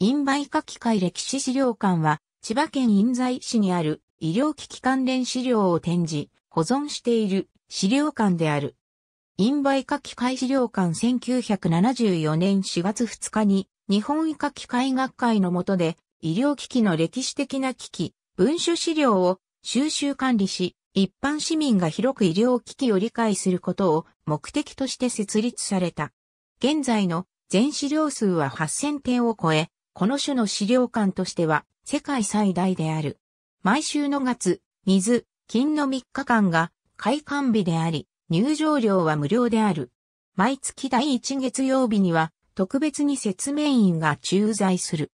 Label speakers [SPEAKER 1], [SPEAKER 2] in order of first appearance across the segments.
[SPEAKER 1] 印売化機械歴史資料館は、千葉県印西市にある医療機器関連資料を展示、保存している資料館である。印売化機械資料館1974年4月2日に、日本医科機械学会の下で、医療機器の歴史的な機器、文書資料を収集管理し、一般市民が広く医療機器を理解することを目的として設立された。現在の全資料数は8000点を超え、この種の資料館としては世界最大である。毎週の月、水、金の3日間が開館日であり、入場料は無料である。毎月第1月曜日には特別に説明員が駐在する。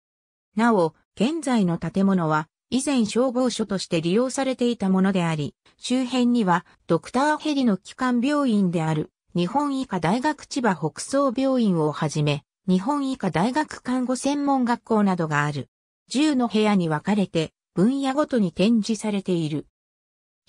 [SPEAKER 1] なお、現在の建物は以前消防署として利用されていたものであり、周辺にはドクターヘリの基幹病院である日本医科大学千葉北総病院をはじめ、日本医科大学看護専門学校などがある。10の部屋に分かれて分野ごとに展示されている。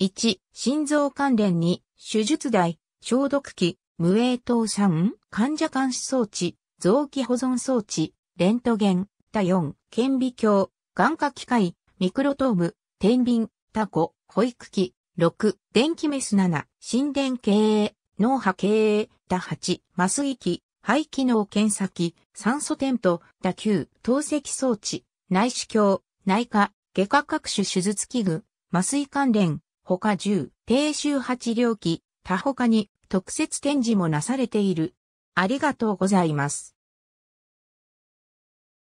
[SPEAKER 1] 1、心臓関連に、手術台、消毒器、無影灯3、患者監視装置、臓器保存装置、レントゲン、他4、顕微鏡、眼科機械、ミクロトーム、天秤、タコ、保育器、6、電気メス7、心電経営、脳波経営、他8、麻酔器、肺機能検査機、酸素テント、打球、透析装置、内視鏡、内科、外科各種手術器具、麻酔関連、他10、低周波治療器、他他に特設展示もなされている。ありがとうございます。